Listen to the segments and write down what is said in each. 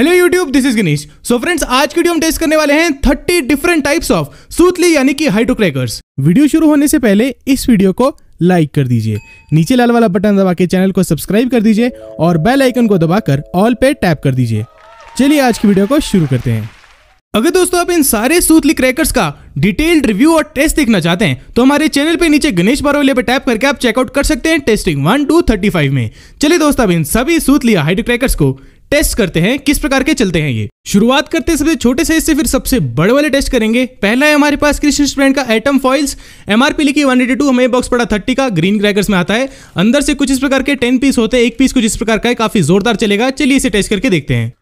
hello YouTube this is गिनीश so friends आज की वीडियो हम टेस्ट करने वाले हैं 30 डिफरेंट टाइप्स ऑफ सूतली यानी कि हाइड्रोक्रैकर्स वीडियो शुरू होने से पहले इस वीडियो को लाइक कर दीजिए नीचे लाल वाला बटन दबा के चैनल को सब्सक्राइब कर दीजिए और बेल आइकन को दबाकर ऑल पे टैप कर दीजिए चलिए आज की वीडियो को शुरू करते हैं अगर दोस्तों आप इन सारे सूतली क्रैकर्स का डिटेल्ड रिव्यू और टेस्ट देखना चाहते हैं तो हमारे चैनल पे नीचे गणेश बारोले पे टैप करके आप चेकआउट कर सकते हैं testing one two thirty five में चलिए दोस्तों अब इन सभी सूतलिया हाइड्रोक्रैकर्स को टेस्ट करते हैं किस प्रकार के चलते हैं ये शुरुआत करते हैं सबसे छोटे साइज से फिर सबसे बड़े वाले टेस्ट करेंगे पहला है हमारे पास क्रिस्टस ब्रांड का एटम फॉइल्स एमआरपी लिखी टू हमें बॉक्स पड़ा थर्टी का ग्रीन क्रैकर्स में आता है अंदर से कुछ इस प्रकार के टेन पीस होते हैं एक पीस कुछ इस प्रकार का है काफी जोरदार चलेगा चलिए इसे टेस्ट करके देखते हैं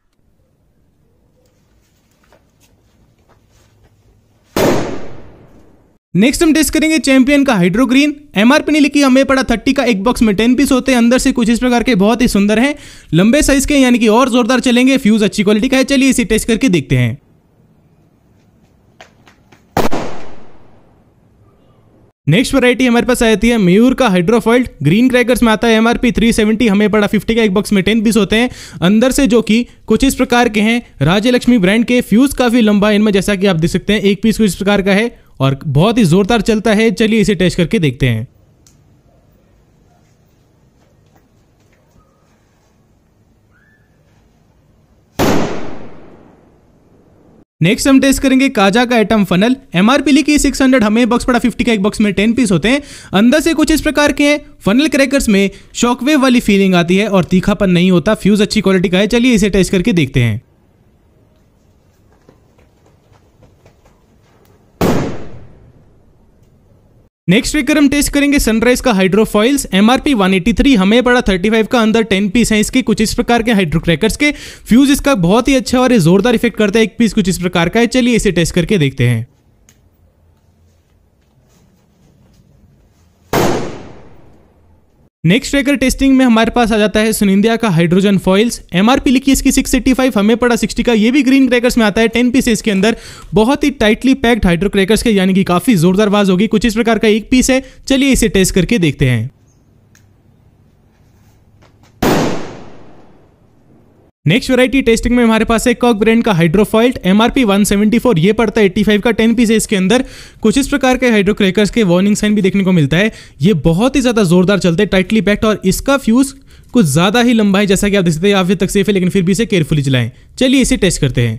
नेक्स्ट हम टेस्ट करेंगे चैंपियन का हाइड्रोग्रीन एमआरपी ने लिखी हमें पड़ा थर्टी का एक बॉक्स में टेन पीस होते हैं अंदर से कुछ इस प्रकार के बहुत ही सुंदर हैं लंबे साइज के यानी कि और जोरदार चलेंगे फ्यूज अच्छी क्वालिटी का है चलिए इसे टेस्ट करके देखते हैं नेक्स्ट वैरायटी हमारे पास आती है मयूर का हाइड्रोफॉइल्ड ग्रीन क्रैकर्स में आता है एमआरपी 370 हमें पड़ा 50 का एक बॉक्स में टेन पीस होते हैं अंदर से जो कि कुछ इस प्रकार के हैं राज्य लक्ष्मी ब्रांड के फ्यूज काफी लंबा इनमें जैसा कि आप देख सकते हैं एक पीस कुछ इस प्रकार का है और बहुत ही ज़ोरदार चलता है चलिए इसे टेस्ट करके देखते हैं नेक्स्ट हम टेस्ट करेंगे काजा का आइटम फनल एमआरपी लिखी हंड्रेड हमें बक्स पड़ा फिफ्टी का एक बक्स में टेन पीस होते हैं अंदर से कुछ इस प्रकार के हैं फनल क्रैकर्स में शॉकवेव वाली फीलिंग आती है और तीखापन नहीं होता फ्यूज अच्छी क्वालिटी का है चलिए इसे टेस्ट करके देखते हैं नेक्स्ट वीक हम टेस्ट करेंगे सनराइज का हाइड्रोफॉइल्स एमआरपी 183 हमें पड़ा 35 का अंदर 10 पीस है इसके कुछ इस प्रकार के हाइड्रो क्रैकर्स के फ्यूज इसका बहुत ही अच्छा और जोरदार इफेक्ट करता है एक पीस कुछ इस प्रकार का है चलिए इसे टेस्ट करके देखते हैं नेक्स्ट ट्रेकर टेस्टिंग में हमारे पास आ जाता है सुनिंदिया का हाइड्रोजन फॉइल्स एमआरपी लिखी इसकी 685 हमें पड़ा 60 का ये भी ग्रीन क्रैकर्स में आता है 10 पीस इसके अंदर बहुत ही टाइटली पैक्ड हाइड्रो क्रैकर्स के यानी कि काफी जोरदार बाज होगी कुछ इस प्रकार का एक पीस है चलिए इसे टेस्ट करके देखते हैं नेक्स्ट वैरायटी टेस्टिंग में हमारे पास है कॉक ब्रांड का हाइड्रोफॉइल्ट एमआरपी 174 ये पड़ता है 85 का 10 पीस है इसके अंदर कुछ इस प्रकार के हाइड्रोक्रेकर्स के वार्निंग साइन भी देखने को मिलता है ये बहुत ही ज्यादा जोरदार चलते हैं टाइटली पैक्ट और इसका फ्यूज कुछ ज्यादा ही लंबा है जैसा कि आप देख सकते हैं आप तक सेफ है लेकिन फिर भी इसे केयरफुली चलाएं चलिए इसे टेस्ट करते हैं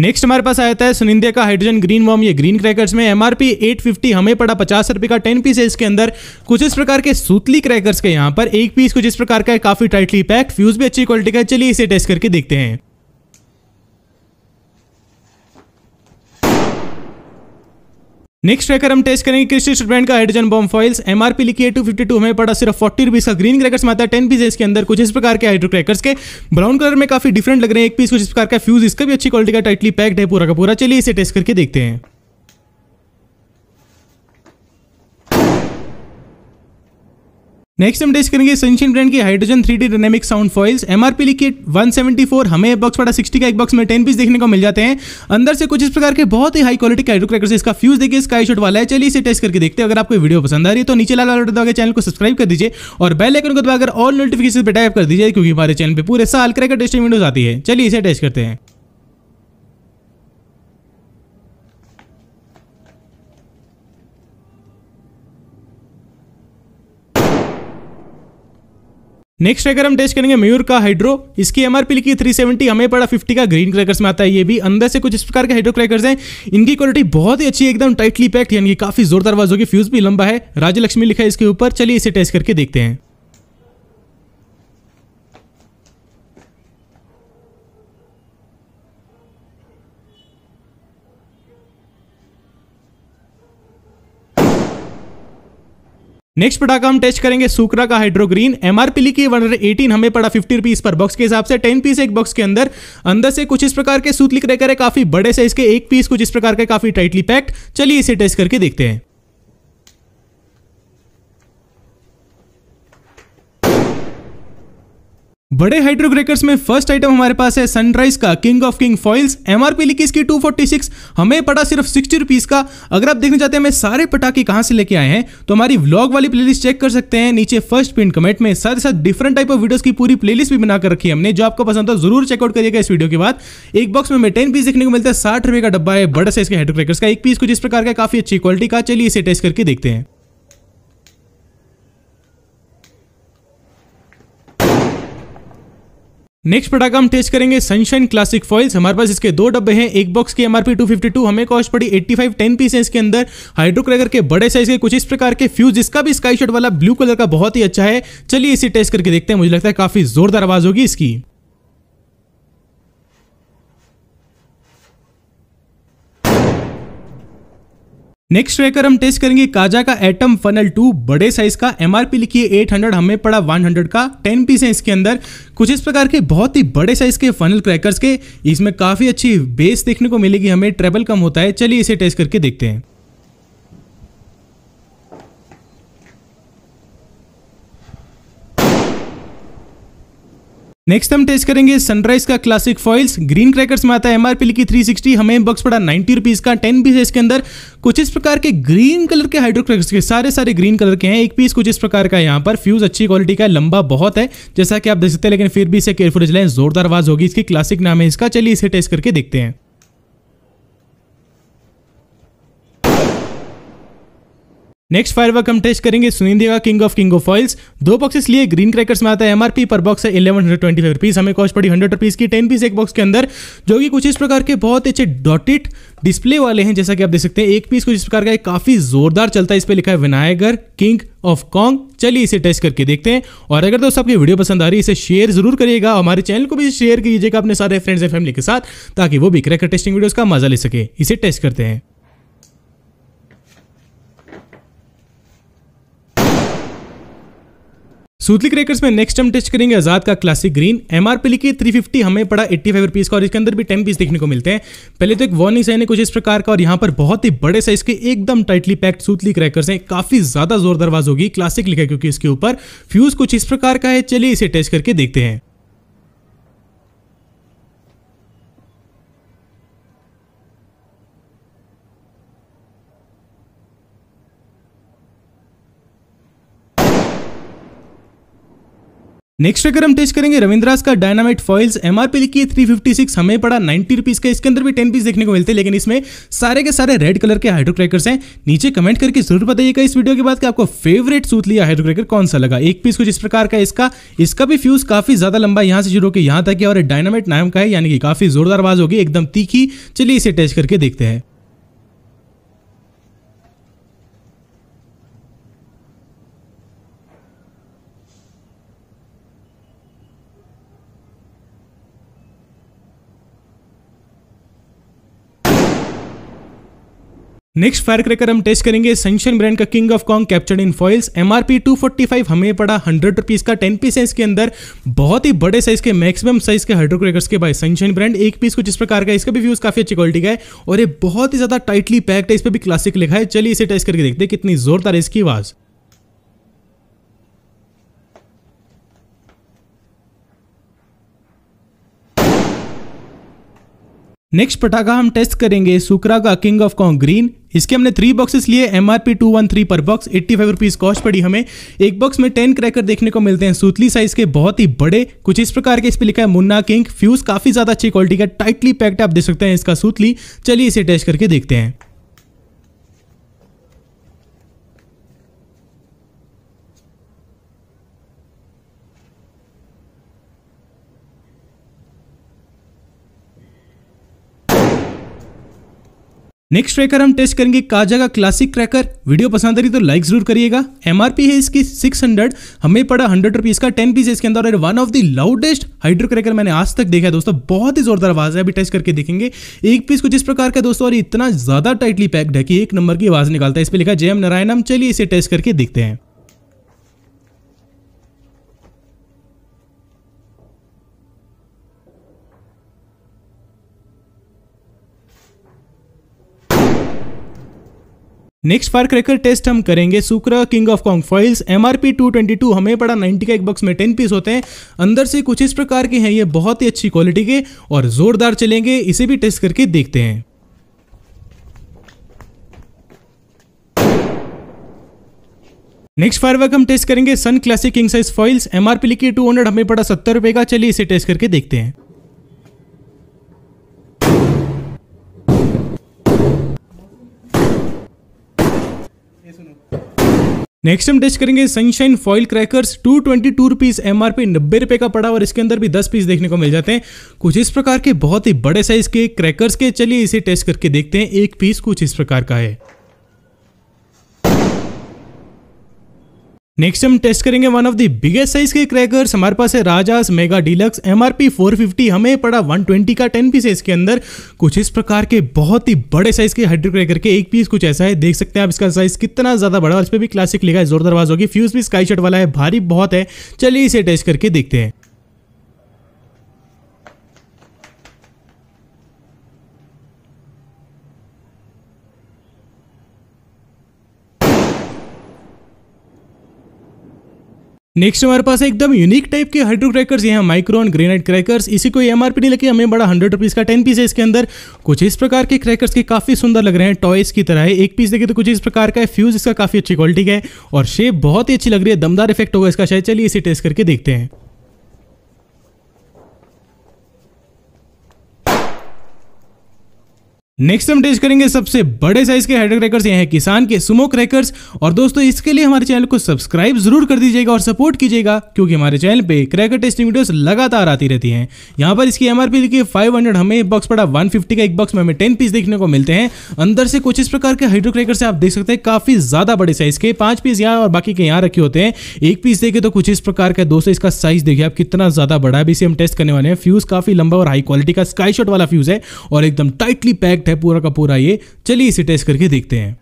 नेक्स्ट हमारे पास आया था सुनिंदे का हाइड्रोजन ग्रीन वॉम ये ग्रीन क्रैकर्स में एमआरपी 850 हमें पड़ा पचास रुपए का टेन पीस है इसके अंदर कुछ इस प्रकार के सूतली क्रैकर्स के यहाँ पर एक पीस कुछ इस प्रकार का है काफी टाइटली पैक्ड फ्यूज भी अच्छी क्वालिटी का है चलिए इसे टेस्ट करके देखते हैं नेक्स्ट ट्रैकर हम टेस्ट करेंगे क्रिस्टिस ब्रांड का हाइड्रोजन बॉम्ब फॉइल्स एमआरपी लिखी है टू फिफ्टी टू हमें पड़ा सिर्फ फोर्टी रुपीज का ग्रीन क्रैकर्स में आता है टेन पीस इसके अंदर कुछ इस प्रकार के हाइड्रो क्रैकर्स के ब्राउन कलर में काफी डिफरेंट लग रहे हैं एक पीस कुछ इस प्रकार का फ्यूज इसका भी अच्छी क्वालिटी का टाइटली पैक्ड है पूरा का पूरा चलिए इसे टेस्ट करके देखते हैं नेक्स्ट हम टेस्ट करेंगे सनशिन ब्रांड की hydrogen three D dynamic sound foils MRP seventy 174 हमें एक बॉक्स पड़ा 60 का एक बॉक्स में 10 पीस देखने को मिल जाते हैं अंदर से कुछ इस प्रकार के बहुत ही हाई क्वालिटी का हाइड्रो इसका फ्यूज देखिए स्काई शॉट वाला है चलिए इसे टेस्ट करके देखते हैं अगर आपको वीडियो पसंद आ रही है तो नीचे लाल ऑर्डर दबाकर चैनल को सब्सक्राइब कर दीजिए और बेल आइकन को दबाकर ऑल नोटिफिकेशन पर टाइप कर दीजिए क्योंकि हमारे चैनल पर पूरे साल क्रैकर टेस्टिंग वीडियोज आती है चलिए इसे टेस्ट करते हैं नेक्स्ट अगर हम टेस्ट करेंगे मयूर का हाइड्रो इसकी एमआरपी लिखी थ्री सेवेंटी हमें पड़ा फिफ्टी का ग्रीन क्रैकर्स में आता है ये भी अंदर से कुछ इस प्रकार के हाइड्रो क्रैकर्स हैं इनकी क्वालिटी बहुत ही अच्छी एकदम टाइटली पैक्ड यानी काफी जोरदार वाज होगी फ्यूज भी लंबा है राजलक्ष्मी लिखा है इसके ऊपर चलिए इसे टेस्ट करके देखते हैं नेक्स्ट पटाखा हम टेस्ट करेंगे सुक्रा का हाइड्रोग्रीन एमआरपी लिखी एटीन हमें पड़ा फिफ्टी रुपीज पर बॉक्स के हिसाब से टेन पीस एक बॉक्स के अंदर अंदर से कुछ इस प्रकार के सूत लिख रहे करे काफी बड़े साइज के एक पीस कुछ इस प्रकार के काफी टाइटली पैक्ड चलिए इसे टेस्ट करके देखते हैं बड़े हाइड्रोक्रेकर्स में फर्स्ट आइटम हमारे पास है सनराइज का king of king foils MRP लिखी इसकी 246 हमें पड़ा सिर्फ सिक्सटी रुपीज का अगर आप देखना चाहते हैं हमें सारे पटाखे कहां से लेके आए हैं तो हमारी व्लॉग वाली प्लेलिस्ट चेक कर सकते हैं नीचे फर्स्ट पिन कमेंट में साथ ही साथ डिफरेंट टाइप ऑफ वीडियो की पूरी प्लेलिस्ट भी बनाकर रखी है हमने जो आपको पसंद था जरूर चेकआउट करिएगा इस वीडियो के बाद एक बॉक्स में टेन पीस देखने को मिलता है साठ रुपए का डब्बा है बड़ा साइज के हाइड्रोग्रेकर्स का एक पीस कुछ इस प्रकार का काफी अच्छी क्वालिटी का चलिए इसे टेस्ट करके देखते हैं नेक्स्ट प्रोडक्ट हम टेस्ट करेंगे सनशाइन क्लासिक फॉइल्स हमारे पास इसके दो डब्बे हैं एक बॉक्स की एमआरपी 252 हमें कॉस्ट पड़ी 85 फाइव टेन पीस है इसके अंदर हाइड्रोक्रैकर के बड़े साइज के कुछ इस प्रकार के फ्यूज इसका भी स्काई शर्ट वाला ब्लू कलर का बहुत ही अच्छा है चलिए इसे टेस्ट करके देखते हैं मुझे लगता है काफी जोरदार आवाज होगी इसकी नेक्स्ट रहकर हम टेस्ट करेंगे काजा का एटम फनल टू बड़े साइज का एमआरपी लिखिए 800 हमें पड़ा 100 का 10 पीस है इसके अंदर कुछ इस प्रकार के बहुत ही बड़े साइज के फनल क्रैकर्स के इसमें काफी अच्छी बेस देखने को मिलेगी हमें ट्रेबल कम होता है चलिए इसे टेस्ट करके देखते हैं नेक्स्ट हम टेस्ट करेंगे सनराइज का क्लासिक फॉइल्स ग्रीन क्रैकर्स में आता है एमआरपी लिखी 360 हमें बक्स पड़ा नाइन्टी रुपीज का 10 पीस है इसके अंदर कुछ इस प्रकार के ग्रीन कलर के हाइड्रो क्रैकर्स के सारे सारे ग्रीन कलर के हैं एक पीस कुछ इस प्रकार का यहाँ पर फ्यूज अच्छी क्वालिटी का लंबा बहुत है जैसा कि आप देख सकते हैं लेकिन फिर भी इसे केयरफुल जोरदार आवाज होगी इसकी क्लासिक नाम है इसका चलिए इसे टेस्ट करके देखते हैं नेक्स्ट वर्क हम टेस्ट करेंगे सुनिंदे का king of king of oils दो बॉक्सेस लिए ग्रीन क्रैकर्स में आता है एमआरपी पर बॉक्स है eleven hundred twenty five rupees हमें कॉस्ट पड़ी हंड्रेड रुपीज की टेन पीस एक बॉक्स के अंदर जो कि कुछ इस प्रकार के बहुत अच्छे डॉटेड डिस्प्ले वाले हैं जैसा कि आप देख सकते हैं एक पीस कुछ इस प्रकार का काफी जोरदार चलता है इस पर लिखा है विनायगर किंग ऑफ कॉन्ग चलिए इसे टेस्ट करके देखते हैं और अगर दोस्तों आपकी वीडियो पसंद आ रही है इसे शेयर जरूर करिएगा हमारे चैनल को भी शेयर कीजिएगा अपने सारे फ्रेंड्स एंड फैमिली के साथ ताकि वो भी क्रैकर टेस्टिंग वीडियोस का मजा ले सके इसे टेस्ट करते हैं सूतली क्रेकर्स में नेक्स्ट हम टेस्ट करेंगे आजाद का classic green MRP three fifty हमें पड़ा एट्टी फाइव रुपीज का और इसके अंदर भी टेन पीस देखने को मिलते हैं पहले तो एक वार्निंग साइन है कुछ इस प्रकार का और यहाँ पर बहुत ही बड़े साइज के एकदम टाइटली पैक्ड सूतली क्रैकर्स हैं काफी ज्यादा जोरदार होगी क्लासिक लिखा क्योंकि इसके ऊपर फ्यूज कुछ इस प्रकार का है चलिए इसे टेस्ट करके देखते हैं नेक्स्ट अगर हम टेस्ट करेंगे रविंद्रास का डायनामाइट फॉइल्स एमआरपी लिखी है सिक्स हमें पड़ा नाइनटी रुपीज का इसके अंदर भी टेन पीस देखने को मिलते हैं लेकिन इसमें सारे के सारे रेड कलर के हाइड्रोक्रैकर्स हैं नीचे कमेंट करके जरूर बताइएगा इस वीडियो के बाद कि आपको फेवरेट सूत लिया हाइड्रोक्रैकर कौन सा लगा एक पीस कुछ इस प्रकार का इसका इसका भी फ्यूज काफी ज्यादा लंबा यहाँ से शुरू होकर यहाँ तक है और डायनामाइट नाम का है यानी कि काफी जोरदार आवाज होगी एकदम तीखी चलिए इसे टेस्ट करके देखते हैं नेक्स्ट फायर क्रैकर हम टेस्ट करेंगे सनशन ब्रांड का king of Kong captured in foils MRP 245 हमें पड़ा हंड्रेड रुपीस का टेन पीस है इसके अंदर बहुत ही बड़े साइज के मैक्सिमम साइज के हाइड्रो क्रैकर्स के बाय सनशन ब्रांड एक पीस कुछ इस प्रकार का इसका भी व्यूज काफी अच्छी क्वालिटी का है और ये बहुत ही ज्यादा टाइटली पैक्ड है इस पर भी क्लासिक लिखा है चलिए इसे टेस्ट करके देखते हैं कितनी जोरदार है इसकी आवाज़ नेक्स्ट पटाखा हम टेस्ट करेंगे सुकरा का किंग ऑफ कॉन्ग ग्रीन इसके हमने थ्री बॉक्सेस लिए M R P two one three पर box eighty five rupees cost पड़ी हमें एक बॉक्स में टेन क्रैकर देखने को मिलते हैं सूतली साइज के बहुत ही बड़े कुछ इस प्रकार के इस पर लिखा है मुन्ना किंग फ्यूज़ काफ़ी ज़्यादा अच्छी क्वालिटी का टाइटली पैक्ड आप देख सकते हैं इसका सूतली चलिए इसे टेस्ट करके देखते हैं नेक्स्ट ट्रेकर हम टेस्ट करेंगे काजा का क्लासिक क्रैकर वीडियो पसंद आ रही तो लाइक जरूर करिएगा एमआरपी है इसकी 600 हमें पड़ा हंड्रेड रुपीज का टेन पीस इसके अंदर one of the loudest hydro cracker मैंने आज तक देखा है दोस्तों बहुत ही जोरदार आवाज है अभी टेस्ट करके देखेंगे एक पीस कुछ इस प्रकार का दोस्तों और इतना ज्यादा टाइटली पैक्ड है कि एक नंबर की आवाज निकालता है इस पर लिखा जयम हम चलिए इसे टेस्ट करके देखते हैं नेक्स्ट फायर क्रैकर टेस्ट हम करेंगे सुक्र king of Kong foils M R P two twenty two हमें पड़ा नाइन्टी का एक बॉक्स में टेन पीस होते हैं अंदर से कुछ इस प्रकार के हैं ये बहुत ही अच्छी क्वालिटी के और ज़ोरदार चलेंगे इसे भी टेस्ट करके देखते हैं नेक्स्ट फायर वर्क हम टेस्ट करेंगे Sun classic king size foils MRP लिखी हंड्रेड हमें पड़ा सत्तर रुपए का चलिए इसे टेस्ट करके देखते हैं नेक्स्ट हम टेस्ट करेंगे Sunshine foil crackers two twenty two rupees M R P नब्बे रुपए का पड़ा और इसके अंदर भी दस पीस देखने को मिल जाते हैं कुछ इस प्रकार के बहुत ही बड़े साइज के क्रैकर्स के चलिए इसे टेस्ट करके देखते हैं एक पीस कुछ इस प्रकार का है नेक्स्ट हम टेस्ट करेंगे one of the biggest size के क्रैकर्स हमारे पास है राजास मेगा डिलक्स एमआरपी 450 हमें पड़ा 120 का 10 पीस है इसके अंदर कुछ इस प्रकार के बहुत ही बड़े साइज के हाइड्रो क्रैकर के एक पीस कुछ ऐसा है देख सकते हैं आप इसका साइज कितना ज्यादा बड़ा और इस पर भी क्लासिक लिखा है जोरदार आवाज होगी फ्यूज भी स्काई शर्ट वाला है भारी बहुत है चलिए इसे टेस्ट करके देखते हैं नेक्स्ट हमारे पास एकदम यूनिक टाइप के हाइड्रो क्रैकर्स यहाँ माइक्रोन ग्रेनाइट क्रैकर्स इसी को एमआरपी नहीं लगे हमें बड़ा हंड्रेड रुपीज़ का टेन पीस है इसके अंदर कुछ इस प्रकार के क्रैकर्स के काफ़ी सुंदर लग रहे हैं टॉयस की तरह है एक पीस देखिए तो कुछ इस प्रकार का है फ्यूज इसका काफ़ी अच्छी क्वालिटी का है और शेप बहुत ही अच्छी लग रही है दमदार इफेक्ट होगा इसका शायद चलिए इसे टेस्ट करके देखते हैं नेक्स्ट हम टेस्ट करेंगे सबसे बड़े साइज के हेडर क्रैकर्स ये हैं किसान के सुमो क्रैकर्स और दोस्तों इसके लिए हमारे चैनल को सब्सक्राइब जरूर कर दीजिएगा और सपोर्ट कीजिएगा क्योंकि हमारे चैनल पे क्रैकर टेस्टिंग वीडियोस लगातार आती रहती हैं यहाँ पर इसकी एमआरपी देखिए 500 हमें एक बॉक्स पड़ा वन का एक बॉक्स में हमें टेन पीस देखने को मिलते हैं अंदर से कुछ इस प्रकार के हेडर क्रैकर्स आप देख सकते हैं काफी ज्यादा बड़े साइज के पांच पीस यहाँ और बाकी के यहाँ रखे होते हैं एक पीस देखे तो कुछ इस प्रकार का दोस्तों इसका साइज देखिए आप कितना ज्यादा बड़ा है अभी इसे हम टेस्ट करने वाले हैं फ्यूज काफी लंबा और हाई क्वालिटी का स्काई वाला फ्यूज है और एकदम टाइटली पैक इफेक्ट है पूरा का पूरा ये चलिए इसे टेस्ट करके देखते हैं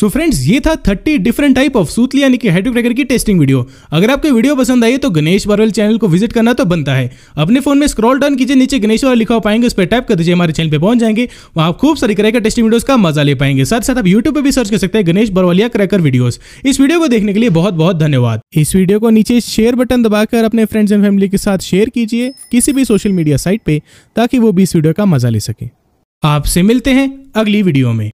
सो so फ्रेंड्स ये था 30 डिफरेंट टाइप ऑफ सूतली यानी कि हेडू की टेस्टिंग वीडियो अगर आपको वीडियो पसंद आई तो गणेश बारवल चैनल को विजिट करना तो बनता है अपने फोन में स्क्रॉल डाउन कीजिए नीचे गणेश वाला लिखा पाएंगे उस पर टाइप कर दीजिए हमारे चैनल पर पहुंच जाएंगे वहाँ आप खूब सारी क्रैकर टेस्टिंग वीडियो का मजा ले पाएंगे साथ साथ आप यूट्यूब पर भी सर्च कर सकते हैं गणेश बरवालिया क्रैकर वीडियो इस वीडियो को देखने के लिए बहुत बहुत धन्यवाद इस वीडियो को नीचे शेयर बटन दबाकर अपने फ्रेंड्स एंड फैमिली के साथ शेयर कीजिए किसी भी सोशल मीडिया साइट पर ताकि वो भी इस वीडियो का मजा ले सके आपसे मिलते हैं अगली वीडियो में